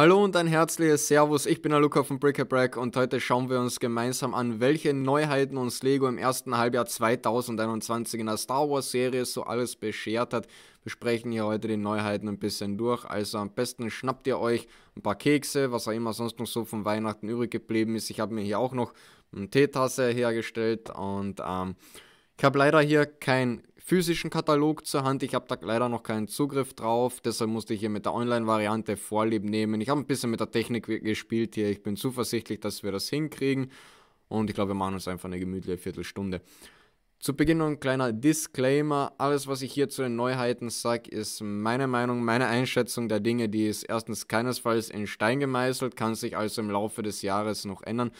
Hallo und ein herzliches Servus, ich bin der Luca von Brickabrack und heute schauen wir uns gemeinsam an, welche Neuheiten uns Lego im ersten Halbjahr 2021 in der Star Wars Serie so alles beschert hat. Wir sprechen hier heute die Neuheiten ein bisschen durch, also am besten schnappt ihr euch ein paar Kekse, was auch immer sonst noch so von Weihnachten übrig geblieben ist. Ich habe mir hier auch noch eine Teetasse hergestellt und ähm, ich habe leider hier keinen physischen Katalog zur Hand. Ich habe da leider noch keinen Zugriff drauf. Deshalb musste ich hier mit der Online-Variante Vorlieb nehmen. Ich habe ein bisschen mit der Technik gespielt hier. Ich bin zuversichtlich, dass wir das hinkriegen. Und ich glaube, wir machen uns einfach eine gemütliche Viertelstunde. Zu Beginn noch ein kleiner Disclaimer. Alles, was ich hier zu den Neuheiten sage, ist meine Meinung, meine Einschätzung der Dinge. Die ist erstens keinesfalls in Stein gemeißelt, kann sich also im Laufe des Jahres noch ändern.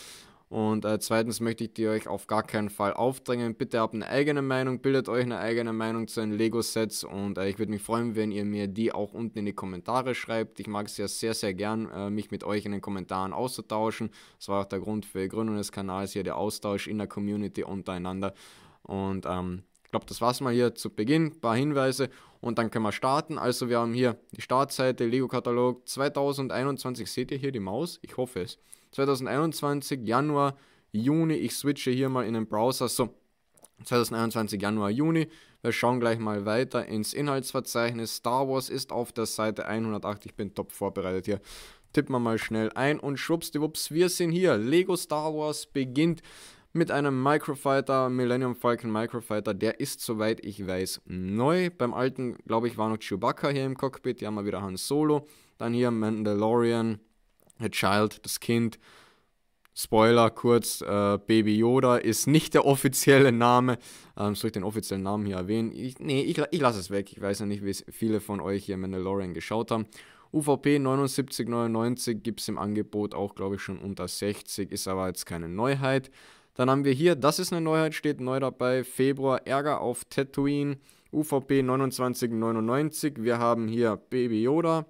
Und äh, zweitens möchte ich die euch auf gar keinen Fall aufdrängen. Bitte habt eine eigene Meinung, bildet euch eine eigene Meinung zu den Lego-Sets und äh, ich würde mich freuen, wenn ihr mir die auch unten in die Kommentare schreibt. Ich mag es ja sehr, sehr gern, äh, mich mit euch in den Kommentaren auszutauschen. Das war auch der Grund für die Gründung des Kanals hier, der Austausch in der Community untereinander. Und ähm, ich glaube, das war es mal hier zu Beginn. Ein paar Hinweise und dann können wir starten. Also, wir haben hier die Startseite, Lego-Katalog 2021. Seht ihr hier die Maus? Ich hoffe es. 2021 Januar, Juni, ich switche hier mal in den Browser, so 2021 Januar, Juni. Wir schauen gleich mal weiter ins Inhaltsverzeichnis. Star Wars ist auf der Seite 108. Ich bin top vorbereitet hier. Tippen wir mal schnell ein und schwuppsdiwupps, wir sind hier. Lego Star Wars beginnt mit einem Microfighter, Millennium Falcon Microfighter. Der ist, soweit ich weiß, neu. Beim alten, glaube ich, war noch Chewbacca hier im Cockpit. Hier haben wir wieder Han Solo. Dann hier Mandalorian, A Child, das Kind. Spoiler kurz, äh, Baby Yoda ist nicht der offizielle Name. Ähm, soll ich den offiziellen Namen hier erwähnen? Ich, nee, ich, ich lasse es weg. Ich weiß ja nicht, wie viele von euch hier Mandalorian geschaut haben. UVP 79,99 gibt es im Angebot auch, glaube ich, schon unter 60, ist aber jetzt keine Neuheit. Dann haben wir hier, das ist eine Neuheit, steht neu dabei, Februar Ärger auf Tatooine, UVP 29,99. Wir haben hier Baby Yoda,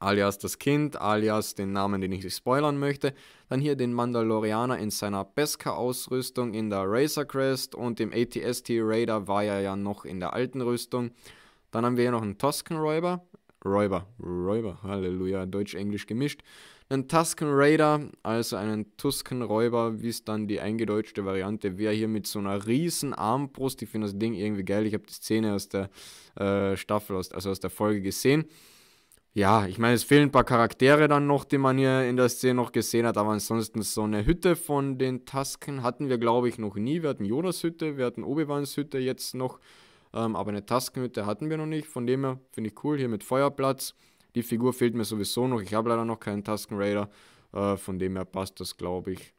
alias das Kind, alias den Namen, den ich nicht spoilern möchte. Dann hier den Mandalorianer in seiner Beskar-Ausrüstung in der Razor Crest und dem ATST Raider war er ja noch in der alten Rüstung. Dann haben wir hier noch einen Tusken räuber Räuber, Räuber, Halleluja, Deutsch-Englisch gemischt. Einen Tusken Raider, also einen Tusken-Räuber, wie es dann die eingedeutschte Variante wäre, hier mit so einer riesen Armbrust. Ich finde das Ding irgendwie geil. Ich habe die Szene aus der äh, Staffel, aus, also aus der Folge gesehen ja, ich meine, es fehlen ein paar Charaktere dann noch, die man hier in der Szene noch gesehen hat, aber ansonsten so eine Hütte von den Tasken hatten wir, glaube ich, noch nie. Wir hatten Jonas Hütte, wir hatten Obi-Wans Hütte jetzt noch, ähm, aber eine Taskenhütte hatten wir noch nicht. Von dem her finde ich cool, hier mit Feuerplatz. Die Figur fehlt mir sowieso noch. Ich habe leider noch keinen Tasken Raider, äh, von dem her passt das, glaube ich,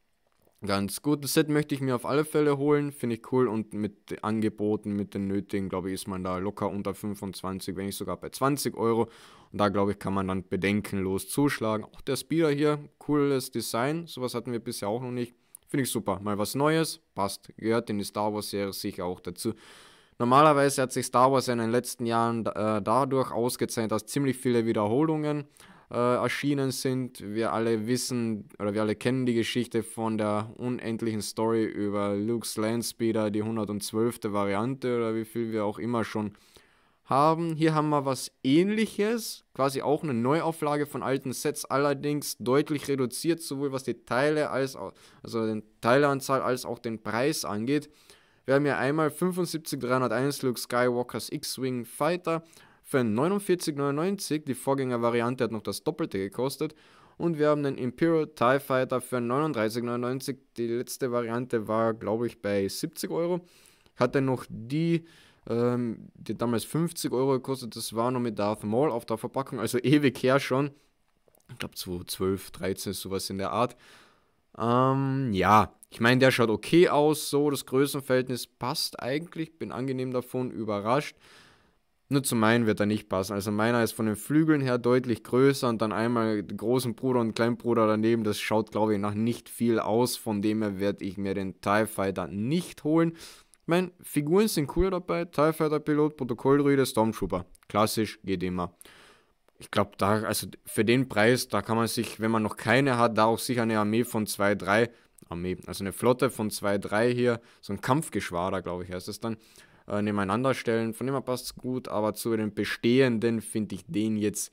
ganz gut. Das Set möchte ich mir auf alle Fälle holen, finde ich cool und mit Angeboten, mit den nötigen, glaube ich, ist man da locker unter 25, wenn nicht sogar bei 20 Euro. Und da, glaube ich, kann man dann bedenkenlos zuschlagen. Auch der Speeder hier, cooles Design, sowas hatten wir bisher auch noch nicht. Finde ich super, mal was Neues, passt, gehört in die Star Wars-Serie sicher auch dazu. Normalerweise hat sich Star Wars in den letzten Jahren äh, dadurch ausgezeichnet, dass ziemlich viele Wiederholungen äh, erschienen sind. Wir alle wissen oder wir alle kennen die Geschichte von der unendlichen Story über Luke's Landspeeder, die 112. Variante oder wie viel wir auch immer schon haben. Hier haben wir was ähnliches, quasi auch eine Neuauflage von alten Sets, allerdings deutlich reduziert, sowohl was die Teile als auch, also den Teileanzahl als auch den Preis angeht. Wir haben hier einmal 75301 Luke Skywalkers X-Wing Fighter, für 49,99. Die Vorgängervariante hat noch das Doppelte gekostet. Und wir haben den Imperial TIE Fighter für 39,99. Die letzte Variante war, glaube ich, bei 70 Euro. Hatte noch die, ähm, die damals 50 Euro gekostet. Das war noch mit Darth Maul auf der Verpackung. Also ewig her schon. Ich glaube, 2012, 13, sowas in der Art. Ähm, ja, ich meine, der schaut okay aus. So, das Größenverhältnis passt eigentlich. Bin angenehm davon überrascht. Nur zu meinen wird er nicht passen. Also meiner ist von den Flügeln her deutlich größer und dann einmal großen Bruder und Kleinbruder daneben. Das schaut, glaube ich, nach nicht viel aus. Von dem her werde ich mir den TIE Fighter nicht holen. Ich meine, Figuren sind cool dabei. TIE Fighter Pilot, Protokollrüde, Stormtrooper. Klassisch, geht immer. Ich glaube, da, also für den Preis, da kann man sich, wenn man noch keine hat, da auch sicher eine Armee von 2, 3, Armee, also eine Flotte von 2, 3 hier, so ein Kampfgeschwader, glaube ich, heißt es dann, äh, nebeneinander stellen. Von dem her passt es gut, aber zu den bestehenden finde ich den jetzt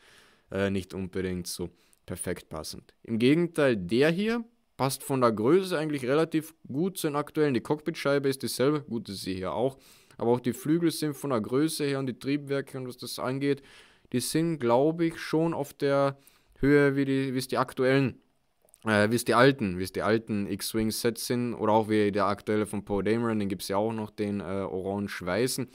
äh, nicht unbedingt so perfekt passend. Im Gegenteil, der hier passt von der Größe eigentlich relativ gut zu den aktuellen. Die Cockpitscheibe ist dieselbe, gut ist sie hier auch, aber auch die Flügel sind von der Größe her und die Triebwerke und was das angeht, die sind, glaube ich, schon auf der Höhe, wie, die, es die aktuellen äh, wie es die alten, wie es die alten X-Wing-Sets sind oder auch wie der aktuelle von Poe Dameron, den gibt es ja auch noch, den äh, orange-weißen.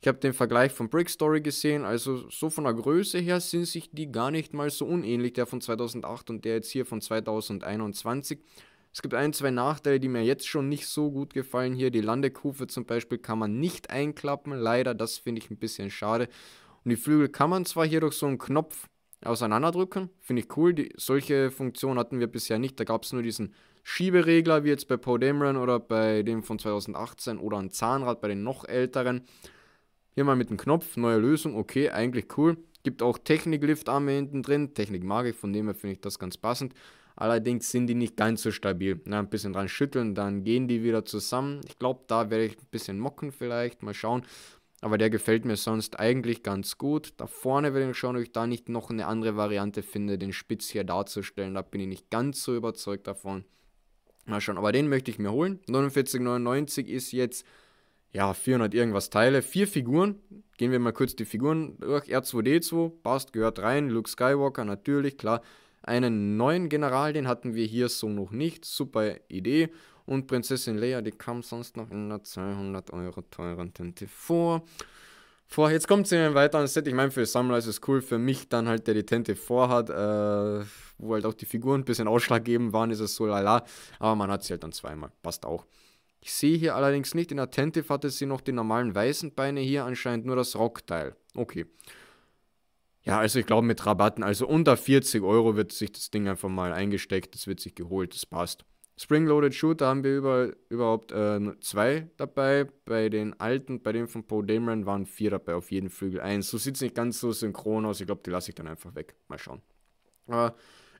Ich habe den Vergleich von Brick Story gesehen, also so von der Größe her sind sich die gar nicht mal so unähnlich, der von 2008 und der jetzt hier von 2021. Es gibt ein, zwei Nachteile, die mir jetzt schon nicht so gut gefallen. Hier die Landekufe zum Beispiel kann man nicht einklappen, leider, das finde ich ein bisschen schade. Und die Flügel kann man zwar hier durch so einen Knopf auseinanderdrücken. Finde ich cool. Die, solche Funktion hatten wir bisher nicht. Da gab es nur diesen Schieberegler, wie jetzt bei Paul Dameron oder bei dem von 2018 oder ein Zahnrad bei den noch älteren. Hier mal mit dem Knopf, neue Lösung, okay, eigentlich cool. Gibt auch technik arme hinten drin. Technik mag ich, von dem her finde ich das ganz passend. Allerdings sind die nicht ganz so stabil. Na, ein bisschen dran schütteln, dann gehen die wieder zusammen. Ich glaube, da werde ich ein bisschen mocken vielleicht. Mal schauen. Aber der gefällt mir sonst eigentlich ganz gut. Da vorne will ich schauen, ob ich da nicht noch eine andere Variante finde, den Spitz hier darzustellen. Da bin ich nicht ganz so überzeugt davon. Mal schauen, aber den möchte ich mir holen. 49,99 ist jetzt, ja, 400 irgendwas Teile. Vier Figuren. Gehen wir mal kurz die Figuren durch. R2D2, passt, gehört rein. Luke Skywalker, natürlich, klar. Einen neuen General, den hatten wir hier so noch nicht. Super Idee. Und Prinzessin Leia, die kam sonst noch in einer 200 Euro teuren Tinte vor. Vor, jetzt kommt sie in einem weiteren Set. Ich meine, für Sammler ist es cool. Für mich dann halt, der die Tente vorhat, äh, wo halt auch die Figuren ein bisschen ausschlaggebend waren, ist es so lala. Aber man hat sie halt dann zweimal. Passt auch. Ich sehe hier allerdings nicht, in der Tente hatte sie noch die normalen weißen Beine, hier anscheinend nur das Rockteil. Okay. Ja, also ich glaube mit Rabatten, also unter 40 Euro wird sich das Ding einfach mal eingesteckt, es wird sich geholt, das passt. Spring-Loaded Shooter haben wir über, überhaupt äh, zwei dabei. Bei den alten, bei dem von Poe Dameron waren vier dabei auf jeden Flügel. Eins. So sieht es nicht ganz so synchron aus. Ich glaube, die lasse ich dann einfach weg. Mal schauen. Äh,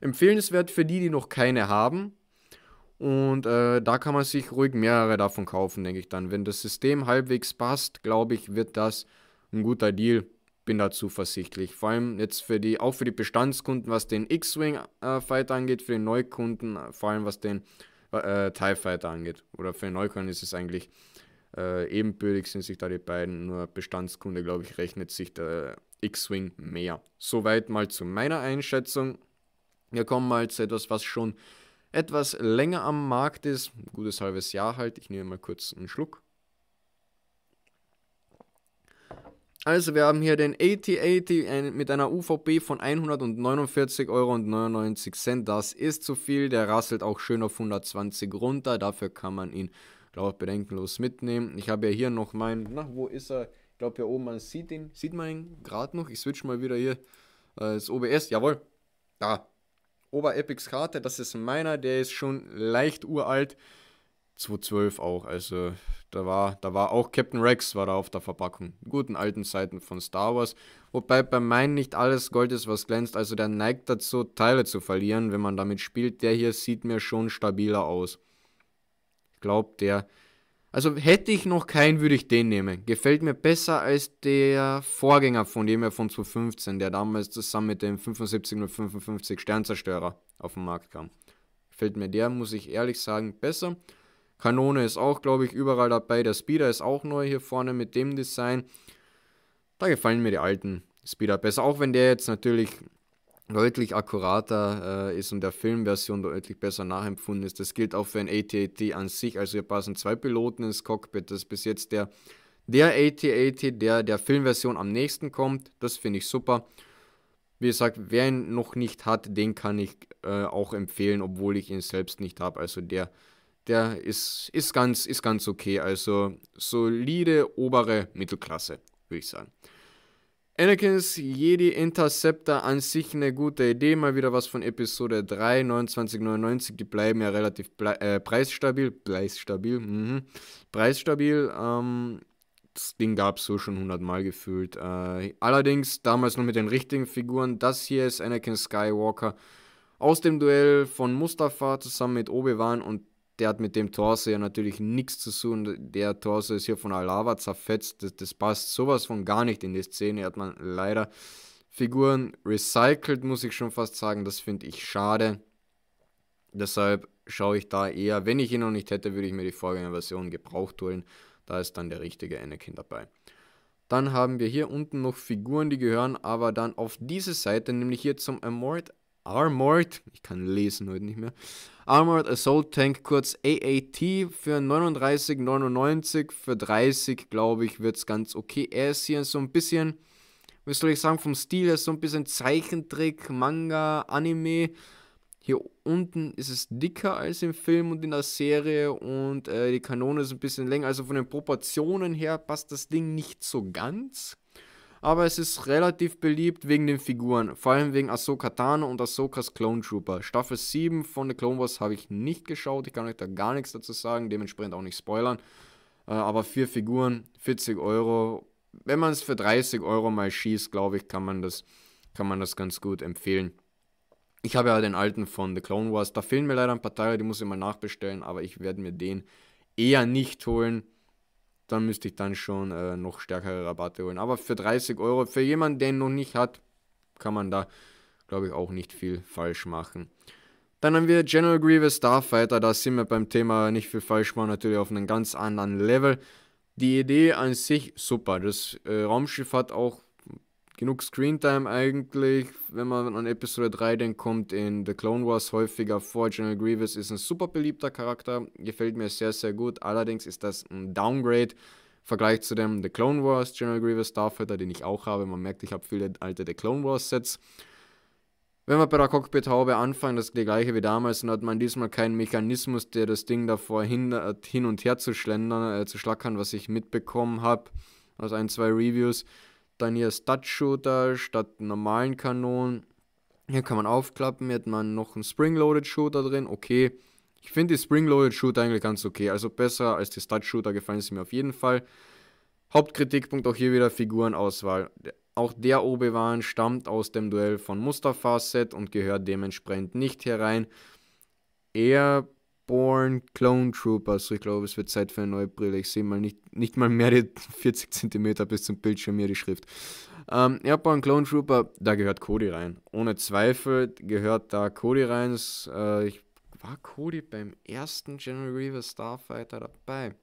empfehlenswert für die, die noch keine haben. Und äh, da kann man sich ruhig mehrere davon kaufen, denke ich dann. Wenn das System halbwegs passt, glaube ich, wird das ein guter Deal bin da zuversichtlich. Vor allem jetzt für die, auch für die Bestandskunden, was den X-Wing äh, Fighter angeht, für den Neukunden, vor allem was den äh, äh, TIE Fighter angeht. Oder für den Neukunden ist es eigentlich äh, ebenbürtig, sind sich da die beiden, nur Bestandskunde, glaube ich, rechnet sich der X-Wing mehr. Soweit mal zu meiner Einschätzung. Wir kommen mal zu etwas, was schon etwas länger am Markt ist, ein gutes halbes Jahr halt. Ich nehme mal kurz einen Schluck. Also wir haben hier den 8080 äh, mit einer UVP von 149,99 Euro. Das ist zu viel. Der rasselt auch schön auf 120 runter. Dafür kann man ihn, glaube ich, bedenkenlos mitnehmen. Ich habe ja hier noch meinen, na, wo ist er? Ich glaube, hier oben man sieht ihn. Sieht man ihn gerade noch? Ich switch mal wieder hier. Äh, das OBS, jawohl. Da. Ober Epics Karte, das ist meiner. Der ist schon leicht uralt. 2012 auch. Also da war, da war auch Captain Rex war da auf der Verpackung. Guten alten Zeiten von Star Wars. Wobei bei meinen nicht alles Gold ist, was glänzt. Also der neigt dazu, Teile zu verlieren, wenn man damit spielt. Der hier sieht mir schon stabiler aus. Glaubt der. Also hätte ich noch keinen, würde ich den nehmen. Gefällt mir besser als der Vorgänger von dem er von 2015, der damals zusammen mit dem 75 Sternzerstörer auf den Markt kam. Gefällt mir der, muss ich ehrlich sagen, besser. Kanone ist auch, glaube ich, überall dabei. Der Speeder ist auch neu hier vorne mit dem Design. Da gefallen mir die alten Speeder besser. Auch wenn der jetzt natürlich deutlich akkurater äh, ist und der Filmversion deutlich besser nachempfunden ist. Das gilt auch für ein AT-AT an sich. Also hier passen zwei Piloten ins Cockpit. Das ist bis jetzt der, der AT-AT, der der Filmversion am nächsten kommt. Das finde ich super. Wie gesagt, wer ihn noch nicht hat, den kann ich äh, auch empfehlen, obwohl ich ihn selbst nicht habe. Also der der ist, ist, ganz, ist ganz okay. Also solide obere Mittelklasse, würde ich sagen. Anakins Jedi Interceptor an sich eine gute Idee. Mal wieder was von Episode 3, 2999. Die bleiben ja relativ äh, preisstabil. Preisstabil, mhm. Preisstabil. Ähm, das Ding gab es so schon 100 Mal gefühlt. Äh, allerdings damals noch mit den richtigen Figuren. Das hier ist Anakin Skywalker aus dem Duell von Mustafa zusammen mit Obi-Wan und der hat mit dem Torso ja natürlich nichts zu tun. Der Torso ist hier von Alava zerfetzt. Das, das, passt sowas von gar nicht in die Szene. Hat man leider Figuren recycelt, muss ich schon fast sagen. Das finde ich schade. Deshalb schaue ich da eher, wenn ich ihn noch nicht hätte, würde ich mir die Vorgängerversion gebraucht holen. Da ist dann der richtige Anakin dabei. Dann haben wir hier unten noch Figuren, die gehören aber dann auf diese Seite, nämlich hier zum Amort Armored, ich kann lesen heute nicht mehr, Armored Assault Tank, kurz AAT, für 39,99, für 30, glaube ich, wird es ganz okay. Er ist hier so ein bisschen, wie soll ich sagen, vom Stil her so ein bisschen Zeichentrick, Manga, Anime. Hier unten ist es dicker als im Film und in der Serie und äh, die Kanone ist ein bisschen länger. Also von den Proportionen her passt das Ding nicht so ganz aber es ist relativ beliebt wegen den Figuren, vor allem wegen Ahsoka Tano und Ahsokas Clone Trooper. Staffel 7 von The Clone Wars habe ich nicht geschaut, ich kann euch da gar nichts dazu sagen, dementsprechend auch nicht spoilern. Äh, aber vier Figuren, 40 Euro. Wenn man es für 30 Euro mal schießt, glaube ich, kann man, das, kann man das ganz gut empfehlen. Ich habe ja den alten von The Clone Wars, da fehlen mir leider ein paar Teile, die muss ich mal nachbestellen, aber ich werde mir den eher nicht holen dann müsste ich dann schon äh, noch stärkere Rabatte holen. Aber für 30 Euro, für jemanden, der ihn noch nicht hat, kann man da, glaube ich, auch nicht viel falsch machen. Dann haben wir General Grievous Starfighter, da sind wir beim Thema nicht viel falsch machen, natürlich auf einem ganz anderen Level. Die Idee an sich super. Das äh, Raumschiff hat auch genug Screentime eigentlich, wenn man an Episode 3 denkt, kommt in The Clone Wars häufiger vor. General Grievous ist ein super beliebter Charakter, gefällt mir sehr, sehr gut. Allerdings ist das ein Downgrade im Vergleich zu dem The Clone Wars General Grievous Starfighter, den ich auch habe. Man merkt, ich habe viele alte The Clone Wars Sets. Wenn wir bei der Cockpit-Haube anfangen, das ist die gleiche wie damals, dann hat man diesmal keinen Mechanismus, der das Ding davor hindert, hin und her zu schlendern, äh, zu schlackern, was ich mitbekommen habe aus ein, zwei Reviews. Dann hier Stud-Shooter statt normalen Kanonen. Hier kann man aufklappen, hier hat man noch einen Spring-Loaded Shooter drin. Okay, ich finde die Spring-Loaded Shooter eigentlich ganz okay. Also besser als die Stud-Shooter gefallen sie mir auf jeden Fall. Hauptkritikpunkt auch hier wieder Figurenauswahl. Auch der Obewan stammt aus dem Duell von Mustafa-Set und gehört dementsprechend nicht herein. Er Born Clone Troopers. Also ich glaube, es wird Zeit für eine neue Brille. Ich sehe mal nicht, nicht mal mehr die 40 cm bis zum Bildschirm hier die Schrift. Ähm, ja, Clone Trooper, da gehört Cody rein. Ohne Zweifel gehört da Cody rein. Äh, ich, war Cody beim ersten General Reaver Starfighter dabei?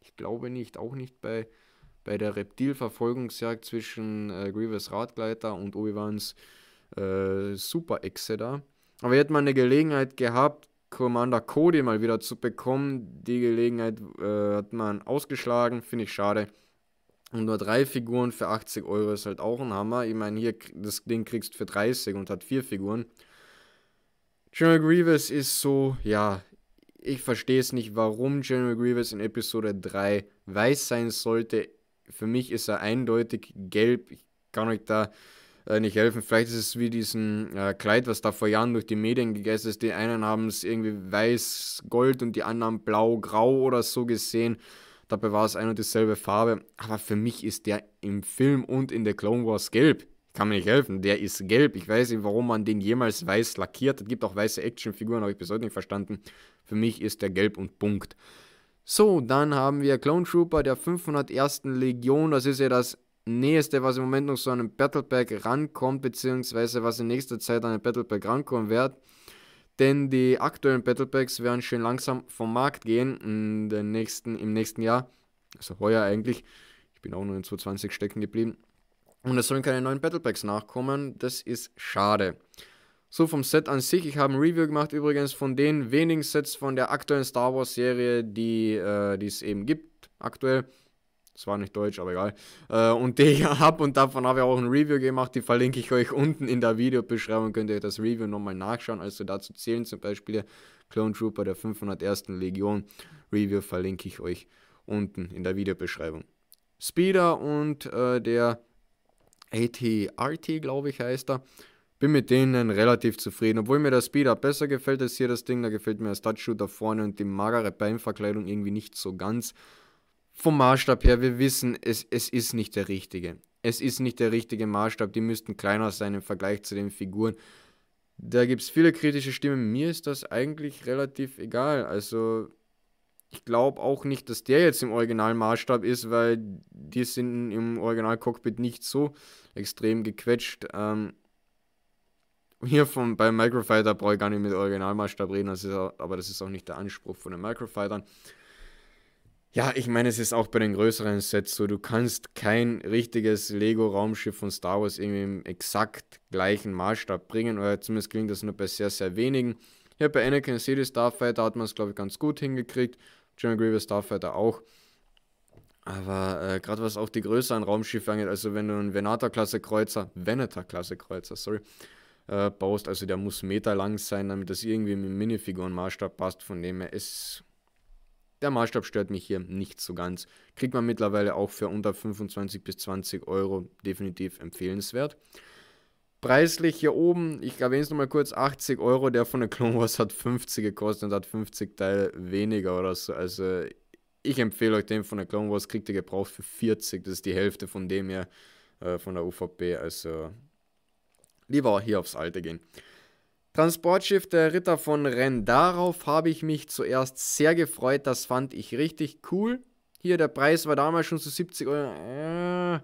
Ich glaube nicht, auch nicht bei, bei der Reptilverfolgungsjagd zwischen äh, Grievous Radgleiter und Obi-Wans äh, Super-Exe da. Aber hier hat man eine Gelegenheit gehabt, Commander Cody mal wieder zu bekommen. Die Gelegenheit äh, hat man ausgeschlagen, finde ich schade. Und nur drei Figuren für 80 Euro ist halt auch ein Hammer. Ich meine, hier, das Ding kriegst du für 30 und hat vier Figuren. General Grievous ist so, ja, ich verstehe es nicht, warum General Grievous in Episode 3 weiß sein sollte. Für mich ist er eindeutig gelb. Ich kann euch da äh, nicht helfen. Vielleicht ist es wie diesen äh, Kleid, was da vor Jahren durch die Medien gegessen ist. Die einen haben es irgendwie weiß, gold und die anderen blau, grau oder so gesehen. Dabei war es ein und dieselbe Farbe. Aber für mich ist der im Film und in der Clone Wars gelb. Kann mir nicht helfen. Der ist gelb. Ich weiß nicht, warum man den jemals weiß lackiert. Es gibt auch weiße Actionfiguren, habe ich bis heute nicht verstanden. Für mich ist der gelb und Punkt. So, dann haben wir Clone Trooper der 501. Legion. Das ist ja das nächste, was im Moment noch so an einen Battle Pack rankommt, beziehungsweise was in nächster Zeit an einen Battle Pack rankommen wird. Denn die aktuellen Battle Packs werden schön langsam vom Markt gehen in den nächsten, im nächsten Jahr. Also heuer eigentlich. Ich bin auch nur in 2020 stecken geblieben. Und es sollen keine neuen Battle Packs nachkommen. Das ist schade. So vom Set an sich. Ich habe ein Review gemacht übrigens von den wenigen Sets von der aktuellen Star Wars Serie, die äh, es eben gibt aktuell. Das war nicht deutsch, aber egal. Äh, und die habe und davon habe ich auch ein Review gemacht. Die verlinke ich euch unten in der Videobeschreibung. Könnt ihr euch das Review nochmal nachschauen. Also dazu zählen zum Beispiel Clone Trooper der 501. Legion. Review verlinke ich euch unten in der Videobeschreibung. Speeder und äh, der ATRT, glaube ich, heißt er. Bin mit denen relativ zufrieden. Obwohl mir der Speeder besser gefällt als hier das Ding, da gefällt mir das Touchshooter vorne und die magere Beinverkleidung irgendwie nicht so ganz vom Maßstab her, wir wissen, es, es ist nicht der richtige. Es ist nicht der richtige Maßstab. Die müssten kleiner sein im Vergleich zu den Figuren. Da gibt es viele kritische Stimmen. Mir ist das eigentlich relativ egal. Also, ich glaube auch nicht, dass der jetzt im Originalmaßstab ist, weil die sind im Originalcockpit cockpit nicht so extrem gequetscht. Ähm, hier vom, beim Microfighter brauche ich gar nicht mit Originalmaßstab reden, das ist auch, aber das ist auch nicht der Anspruch von den Microfightern. Ja, ich meine, es ist auch bei den größeren Sets so, du kannst kein richtiges Lego-Raumschiff von Star Wars irgendwie im exakt gleichen Maßstab bringen, oder zumindest klingt das nur bei sehr, sehr wenigen. Ja, bei Anakin City Starfighter hat man es, glaube ich, ganz gut hingekriegt. General Grievous Starfighter auch. Aber äh, gerade was auch die größeren Raumschiffe angeht, also wenn du einen Venata-Klasse-Kreuzer, Veneta-Klasse-Kreuzer, sorry, äh, baust, also der muss meterlang sein, damit das irgendwie mit dem Minifiguren-Maßstab passt, von dem her ist der Maßstab stört mich hier nicht so ganz. Kriegt man mittlerweile auch für unter 25 bis 20 Euro definitiv empfehlenswert. Preislich hier oben, ich erwähne es nochmal kurz, 80 Euro, der von der Clone Wars hat 50 gekostet und hat 50 Teile weniger oder so. Also ich empfehle euch den von der Clone Wars, kriegt ihr gebraucht für 40, das ist die Hälfte von dem her, äh, von der UVP. Also lieber hier aufs Alte gehen. Transportschiff der Ritter von Renn. Darauf habe ich mich zuerst sehr gefreut. Das fand ich richtig cool. Hier, der Preis war damals schon so 70 Euro. Äh.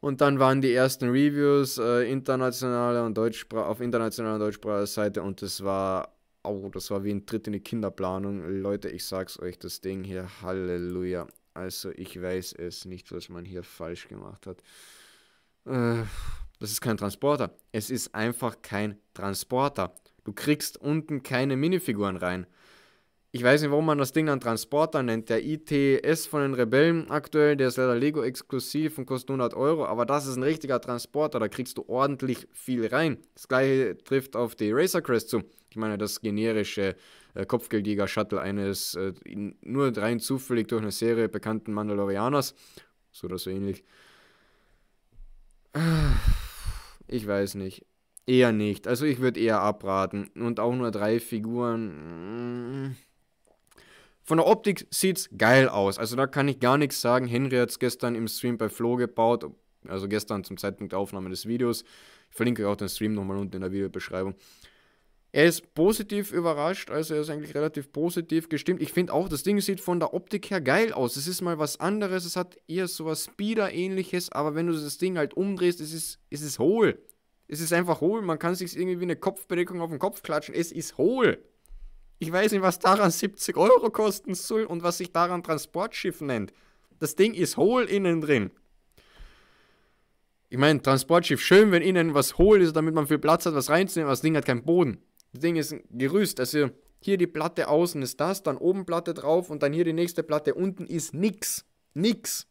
Und dann waren die ersten Reviews äh, internationale und auf internationaler deutschsprachiger Seite und das war, oh, das war wie ein Tritt in die Kinderplanung. Leute, ich sag's euch, das Ding hier, Halleluja. Also ich weiß es nicht, was man hier falsch gemacht hat. Äh, das ist kein Transporter. Es ist einfach kein Transporter. Du kriegst unten keine Minifiguren rein. Ich weiß nicht, warum man das Ding dann Transporter nennt. Der ITS von den Rebellen aktuell, der ist leider Lego exklusiv und kostet 100 Euro, aber das ist ein richtiger Transporter, da kriegst du ordentlich viel rein. Das gleiche trifft auf die Racer Crest zu. Ich meine, das generische äh, Kopfgeldjäger-Shuttle eines äh, nur rein zufällig durch eine Serie bekannten Mandalorianers. So oder so ähnlich. Ah. Ich weiß nicht. Eher nicht. Also ich würde eher abraten. Und auch nur drei Figuren. Mm. Von der Optik sieht es geil aus. Also da kann ich gar nichts sagen. Henry hat es gestern im Stream bei Flo gebaut. Also gestern zum Zeitpunkt der Aufnahme des Videos. Ich verlinke euch auch den Stream nochmal unten in der Videobeschreibung. Er ist positiv überrascht, also er ist eigentlich relativ positiv gestimmt. Ich finde auch, das Ding sieht von der Optik her geil aus. Es ist mal was anderes, es hat eher so was Speeder-ähnliches, aber wenn du das Ding halt umdrehst, es ist, es ist hohl. Es ist einfach hohl, man kann sich irgendwie wie eine Kopfbedeckung auf den Kopf klatschen. Es ist hohl. Ich weiß nicht, was daran 70 Euro kosten soll und was sich daran Transportschiff nennt. Das Ding ist hohl innen drin. Ich meine, Transportschiff, schön, wenn innen was hohl ist, damit man viel Platz hat, was reinzunehmen, aber das Ding hat keinen Boden. Das Ding ist ein Gerüst, also hier die Platte außen ist das, dann oben Platte drauf und dann hier die nächste Platte unten ist nix. Nix.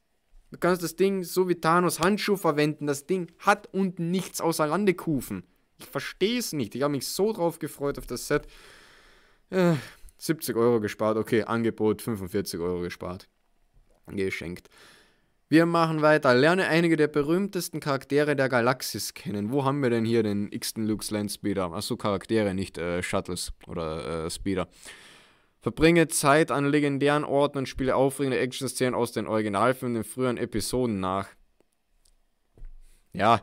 Du kannst das Ding so wie Thanos Handschuh verwenden. Das Ding hat unten nichts außer Landekufen. Ich verstehe es nicht. Ich habe mich so drauf gefreut auf das Set. Äh, 70 Euro gespart. Okay, Angebot 45 Euro gespart. Geschenkt. Wir machen weiter. Lerne einige der berühmtesten Charaktere der Galaxis kennen. Wo haben wir denn hier den x-ten Luke's Land Speeder? Achso, Charaktere, nicht äh, Shuttles oder äh, Speeder. Verbringe Zeit an legendären Orten und spiele aufregende Action-Szenen aus den Originalfilmen in früheren Episoden nach. Ja,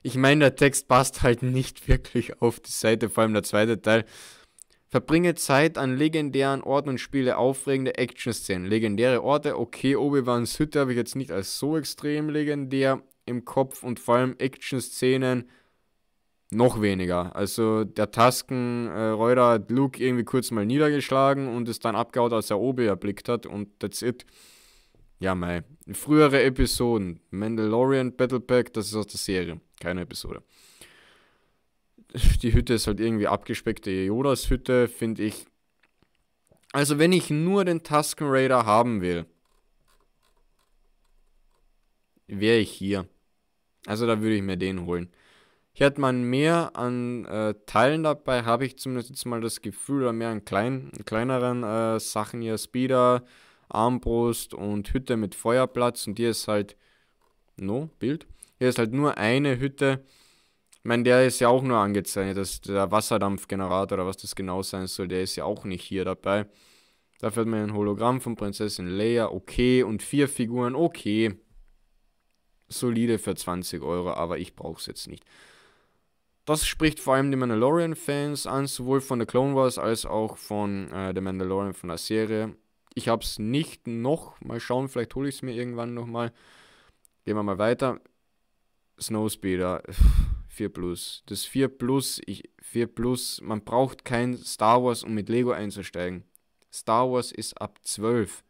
ich meine, der Text passt halt nicht wirklich auf die Seite, vor allem der zweite Teil. Verbringe Zeit an legendären Orten und spiele aufregende Action-Szenen. Legendäre Orte, okay, Obi-Wans Hütte habe ich jetzt nicht als so extrem legendär im Kopf und vor allem Action-Szenen noch weniger. Also der Taskenräuder äh, hat Luke irgendwie kurz mal niedergeschlagen und ist dann abgehauen, als er Obi erblickt hat und that's it. Ja, mei. Frühere Episoden. Mandalorian Battle Pack, das ist aus der Serie, keine Episode die Hütte ist halt irgendwie abgespeckte Yodas Hütte, finde ich. Also wenn ich nur den Tusken Raider haben will, wäre ich hier. Also da würde ich mir den holen. Hier hat man mehr an äh, Teilen dabei, habe ich zumindest jetzt mal das Gefühl, oder mehr an klein, kleineren äh, Sachen hier. Speeder, Armbrust und Hütte mit Feuerplatz. Und hier ist halt, no, Bild. Hier ist halt nur eine Hütte ich meine, der ist ja auch nur angezeichnet, dass der Wasserdampfgenerator oder was das genau sein soll, der ist ja auch nicht hier dabei. Dafür hat man ein Hologramm von Prinzessin Leia, okay, und vier Figuren, okay. Solide für 20 Euro, aber ich brauche es jetzt nicht. Das spricht vor allem die Mandalorian-Fans an, sowohl von The Clone Wars als auch von äh, The Mandalorian von der Serie. Ich habe es nicht noch. Mal schauen, vielleicht hole ich es mir irgendwann nochmal. Gehen wir mal weiter. Snowspeeder. 4 Plus. Das 4 Plus, ich, 4 Plus, man braucht kein Star Wars, um mit Lego einzusteigen. Star Wars ist ab 12.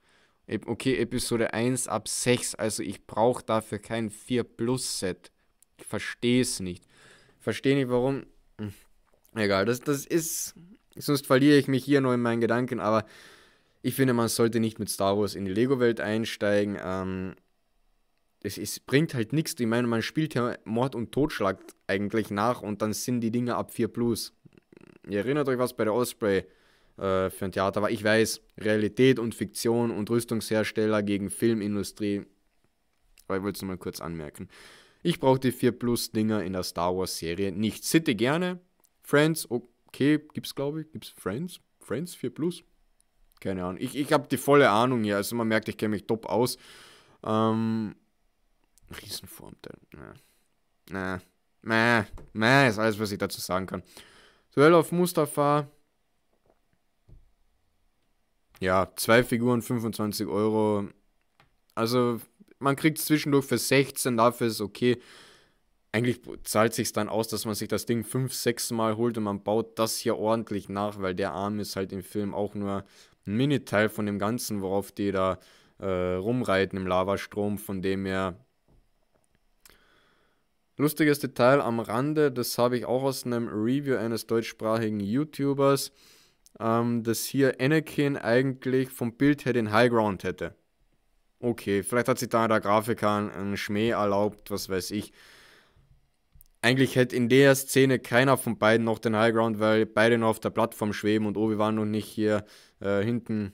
Okay, Episode 1 ab 6, also ich brauche dafür kein 4 Plus Set. Ich verstehe es nicht. Verstehe nicht warum. Hm, egal, das, das ist. Sonst verliere ich mich hier noch in meinen Gedanken, aber ich finde, man sollte nicht mit Star Wars in die Lego-Welt einsteigen. Ähm, es, es bringt halt nichts. Ich meine, man spielt ja Mord und Totschlag eigentlich nach und dann sind die Dinge ab 4 plus. Ihr erinnert euch, was bei der Osprey äh, für ein Theater war. Ich weiß, Realität und Fiktion und Rüstungshersteller gegen Filmindustrie. Aber ich wollte es nur mal kurz anmerken. Ich brauche die 4 Plus Dinger in der Star Wars Serie nicht. Sitte gerne. Friends, okay, gibt's glaube ich. Gibt's Friends? Friends 4 Plus? Keine Ahnung. Ich, ich habe die volle Ahnung hier. Also man merkt, ich kenne mich top aus. Ähm, Riesenform. Mäh. Mäh. Mäh ist alles, was ich dazu sagen kann. Duell auf Mustafa. Ja, zwei Figuren, 25 Euro. Also, man kriegt zwischendurch für 16, dafür ist okay. Eigentlich zahlt sich dann aus, dass man sich das Ding 5, 6 Mal holt und man baut das hier ordentlich nach, weil der Arm ist halt im Film auch nur ein Miniteil von dem Ganzen, worauf die da äh, rumreiten im Lavastrom, von dem her Lustiges Detail am Rande, das habe ich auch aus einem Review eines deutschsprachigen YouTubers, ähm, dass hier Anakin eigentlich vom Bild her den Highground hätte. Okay, vielleicht hat sich da der Grafiker einen Schmäh erlaubt, was weiß ich. Eigentlich hätte in der Szene keiner von beiden noch den Highground, weil beide noch auf der Plattform schweben und Obi-Wan noch nicht hier äh, hinten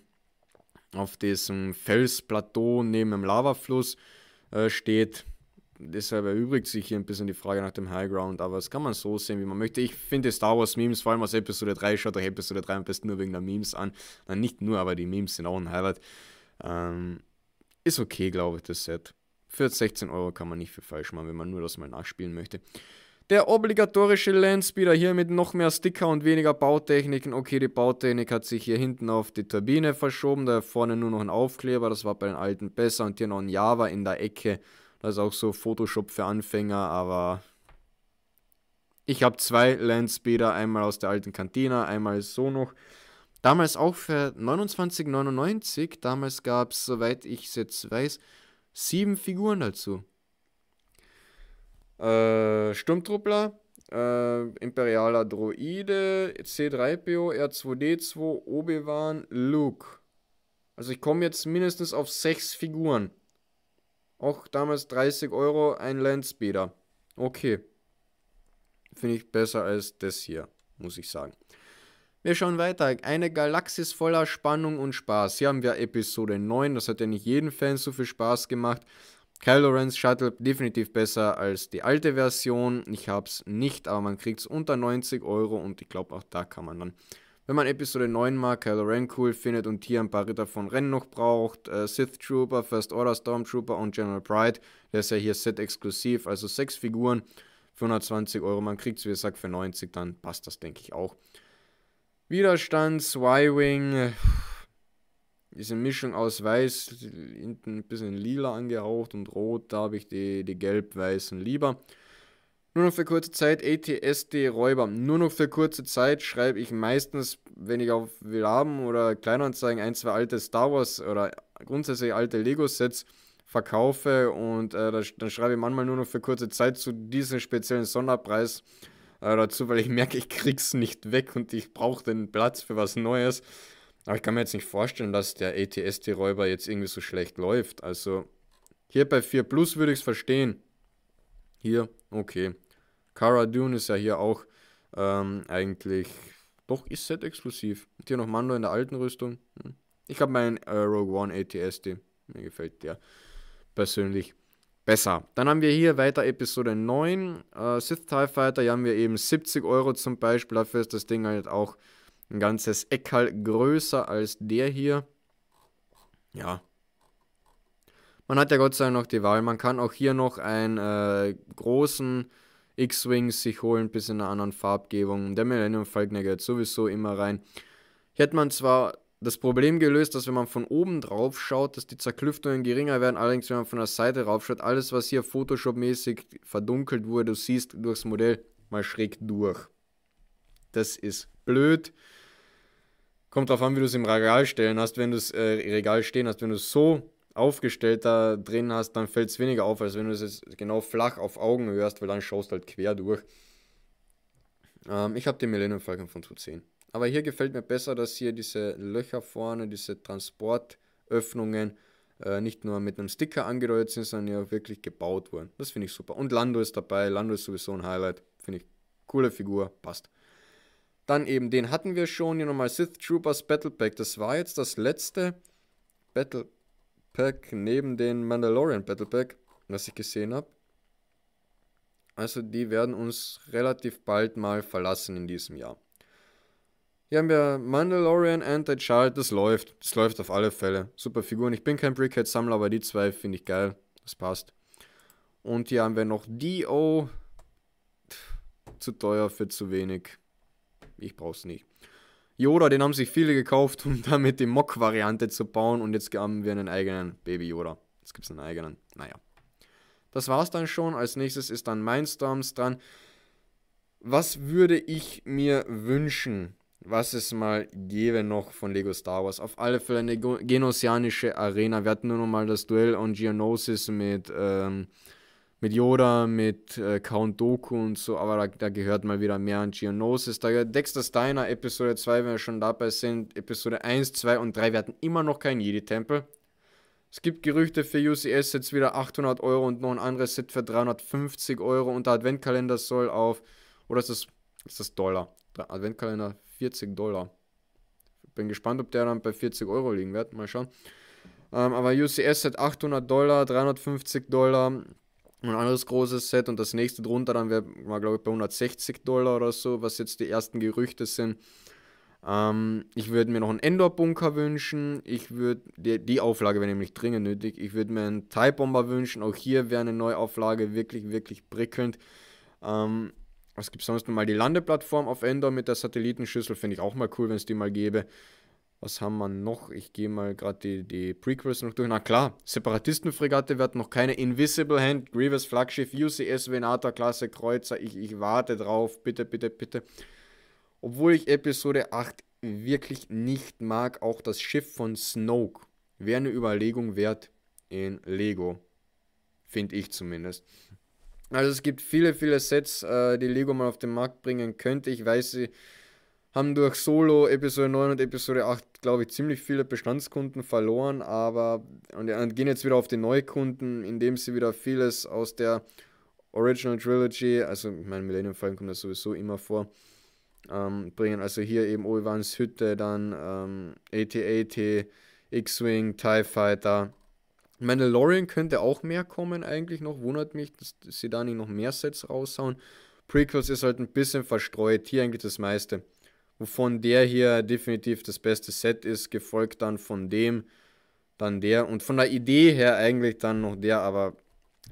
auf diesem Felsplateau neben dem Lavafluss äh, steht deshalb erübrigt sich hier ein bisschen die Frage nach dem Highground, aber es kann man so sehen, wie man möchte. Ich finde Star Wars Memes, vor allem aus Episode 3, schaut euch Episode 3 am besten nur wegen der Memes an. Nein, nicht nur, aber die Memes sind auch ein Highlight. Ähm, ist okay, glaube ich, das Set. Für 16 Euro kann man nicht viel falsch machen, wenn man nur das mal nachspielen möchte. Der obligatorische Landspeeder hier mit noch mehr Sticker und weniger Bautechniken. Okay, die Bautechnik hat sich hier hinten auf die Turbine verschoben. Da vorne nur noch ein Aufkleber, das war bei den alten besser. Und hier noch ein Java in der Ecke. Das ist auch so Photoshop für Anfänger, aber ich habe zwei Landspeeder, einmal aus der alten Kantine, einmal so noch. Damals auch für 29,99. Damals gab es, soweit ich es jetzt weiß, sieben Figuren dazu. Äh, Sturmtruppler, äh, Imperialer Droide, C3PO, R2D2, Obi-Wan, Luke. Also ich komme jetzt mindestens auf sechs Figuren. Auch damals 30 Euro ein Landspeeder. Okay. Finde ich besser als das hier, muss ich sagen. Wir schauen weiter. Eine Galaxis voller Spannung und Spaß. Hier haben wir Episode 9. Das hat ja nicht jeden Fan so viel Spaß gemacht. Kylo Ren's Shuttle definitiv besser als die alte Version. Ich habe es nicht, aber man kriegt es unter 90 Euro und ich glaube auch da kann man dann wenn man Episode 9 mag, Kylo Ren cool findet und hier ein paar Ritter von Ren noch braucht, äh, Sith Trooper, First Order Stormtrooper und General Pride, der ist ja hier Set exklusiv, also sechs Figuren, für 120 Euro, man kriegt es wie gesagt für 90, dann passt das denke ich auch. Widerstand, Y-Wing, äh, diese Mischung aus weiß, hinten ein bisschen lila angehaucht und rot, da habe ich die, die gelb-weißen lieber. Nur noch für kurze Zeit ATSD Räuber. Nur noch für kurze Zeit schreibe ich meistens, wenn ich auf Willhaben oder Kleinanzeigen ein, zwei alte Star Wars oder grundsätzlich alte Lego-Sets verkaufe und äh, dann schreibe ich manchmal nur noch für kurze Zeit zu diesem speziellen Sonderpreis äh, dazu, weil ich merke, ich krieg's nicht weg und ich brauche den Platz für was Neues. Aber ich kann mir jetzt nicht vorstellen, dass der ATSD räuber jetzt irgendwie so schlecht läuft. Also hier bei 4 Plus würde ich es verstehen. Hier, okay. Cara Dune ist ja hier auch ähm, eigentlich. Doch, ist Set exklusiv. Und hier noch Mando in der alten Rüstung. Hm. Ich habe meinen äh, Rogue One ATSD. Mir gefällt der persönlich besser. Dann haben wir hier weiter Episode 9. Äh, Sith TIE Fighter. Hier haben wir eben 70 Euro zum Beispiel. Dafür ist das Ding halt auch ein ganzes Eckerl halt größer als der hier. Ja, man hat ja Gott sei Dank noch die Wahl. Man kann auch hier noch einen äh, großen X-Wing sich holen, bis in einer anderen Farbgebung. Der Millennium Falcon geht sowieso immer rein. Hier hat man zwar das Problem gelöst, dass wenn man von oben drauf schaut, dass die Zerklüftungen geringer werden. Allerdings, wenn man von der Seite rauf schaut, alles, was hier Photoshop-mäßig verdunkelt wurde, du siehst durchs Modell mal schräg durch. Das ist blöd. Kommt drauf an, wie du es im Regal stellen hast, wenn du es äh, Regal stehen hast, wenn du es so aufgestellter drin hast, dann fällt es weniger auf, als wenn du es jetzt genau flach auf Augen hörst, weil dann schaust halt quer durch. Ähm, ich habe den Millennium Falcon von 210. Aber hier gefällt mir besser, dass hier diese Löcher vorne, diese Transportöffnungen äh, nicht nur mit einem Sticker angedeutet sind, sondern ja wirklich gebaut wurden. Das finde ich super. Und Lando ist dabei. Lando ist sowieso ein Highlight. Finde ich coole Figur. Passt. Dann eben, den hatten wir schon. Hier nochmal Sith Troopers Battle Pack. Das war jetzt das letzte Battle Pack. Pack neben den Mandalorian Battle Pack, was ich gesehen habe. Also die werden uns relativ bald mal verlassen in diesem Jahr. Hier haben wir Mandalorian, Anti-Child, das läuft. Das läuft auf alle Fälle. Super Figuren. Ich bin kein Brickhead-Sammler, aber die zwei finde ich geil. Das passt. Und hier haben wir noch Dio. Zu teuer für zu wenig. Ich brauch's nicht. Yoda, den haben sich viele gekauft, um damit die Mock-Variante zu bauen. Und jetzt haben wir einen eigenen Baby-Yoda. Jetzt gibt es einen eigenen. Naja. Das war's dann schon. Als nächstes ist dann Mindstorms dran. Was würde ich mir wünschen, was es mal gäbe noch von Lego Star Wars? Auf alle Fälle eine genosianische Arena. Wir hatten nur noch mal das Duell on Geonosis mit ähm, mit Yoda, mit äh, Count Doku und so, aber da, da, gehört mal wieder mehr an Geonosis. Da Dexter Steiner, Episode 2, wenn wir schon dabei sind, Episode 1, 2 und 3, wir hatten immer noch keinen Jedi-Tempel. Es gibt Gerüchte für UCS jetzt wieder 800 Euro und noch ein anderes Set für 350 Euro und der Adventkalender soll auf, oder ist das, ist das Dollar? Der Adventkalender 40 Dollar. Bin gespannt, ob der dann bei 40 Euro liegen wird, mal schauen. Ähm, aber UCS hat 800 Dollar, 350 Dollar, ein anderes großes Set und das nächste drunter dann wäre man, glaube ich, bei 160 Dollar oder so, was jetzt die ersten Gerüchte sind. Ähm, ich würde mir noch einen Endor-Bunker wünschen. Ich würde, die, die, Auflage wäre nämlich dringend nötig. Ich würde mir einen Thai-Bomber wünschen. Auch hier wäre eine Neuauflage wirklich, wirklich prickelnd. Ähm, was gibt es sonst noch mal? Die Landeplattform auf Endor mit der Satellitenschüssel finde ich auch mal cool, wenn es die mal gäbe. Was haben wir noch? Ich gehe mal gerade die, die Prequels noch durch. Na klar, Separatistenfregatte, wird noch keine Invisible Hand, Grievous Flaggschiff, UCS Venata Klasse Kreuzer. Ich, ich warte drauf, bitte, bitte, bitte. Obwohl ich Episode 8 wirklich nicht mag, auch das Schiff von Snoke wäre eine Überlegung wert in Lego. Finde ich zumindest. Also es gibt viele, viele Sets, äh, die Lego mal auf den Markt bringen könnte. Ich weiß, sie haben durch Solo Episode 9 und Episode 8, glaube ich, ziemlich viele Bestandskunden verloren, aber und, und gehen jetzt wieder auf die Neukunden, indem sie wieder vieles aus der Original Trilogy, also ich meine, Millennium Falcon kommt das sowieso immer vor, ähm, bringen. Also hier eben Obi-Wans Hütte, dann ähm, AT-AT, X-Wing, TIE Fighter. Mandalorian könnte auch mehr kommen eigentlich noch, wundert mich, dass sie da nicht noch mehr Sets raushauen. Prequels ist halt ein bisschen verstreut, hier eigentlich das meiste wovon der hier definitiv das beste Set ist, gefolgt dann von dem, dann der und von der Idee her eigentlich dann noch der, aber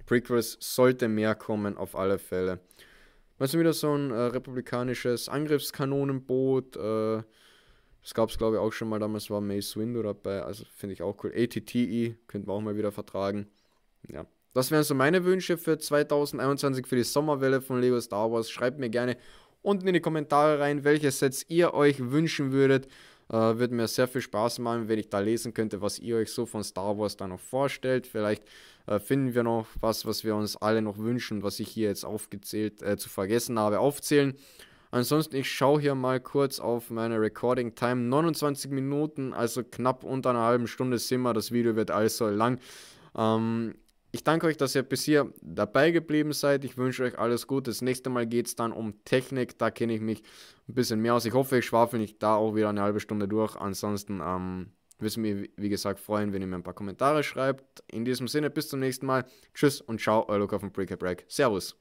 Prequels sollte mehr kommen auf alle Fälle. Weißt du, wieder so ein äh, republikanisches Angriffskanonenboot, äh, das gab es glaube ich auch schon mal, damals war Mace Windu dabei, also finde ich auch cool. ATTE könnten wir auch mal wieder vertragen. Ja, das wären so meine Wünsche für 2021 für die Sommerwelle von Lego Star Wars. Schreibt mir gerne, unten in die Kommentare rein, welche Sets ihr euch wünschen würdet. Uh, äh, würde mir sehr viel Spaß machen, wenn ich da lesen könnte, was ihr euch so von Star Wars da noch vorstellt. Vielleicht uh, finden wir noch was, was wir uns alle noch wünschen, was ich hier jetzt aufgezählt äh, zu vergessen habe, aufzählen. Ansonsten, ich schaue hier mal kurz auf meine Recording Time. 29 Minuten, also knapp unter einer halben Stunde sind wir. Das Video wird also lang. Ähm, ich danke euch, dass ihr bis hier dabei geblieben seid. Ich wünsche euch alles Gute. Das nächste Mal geht es dann um Technik. Da kenne ich mich ein bisschen mehr aus. Ich hoffe, ich schwafel nicht da auch wieder eine halbe Stunde durch. Ansonsten ähm, würde mich, wie gesagt, freuen, wenn ihr mir ein paar Kommentare schreibt. In diesem Sinne, bis zum nächsten Mal. Tschüss und ciao, euer Luca von Break Break. Servus.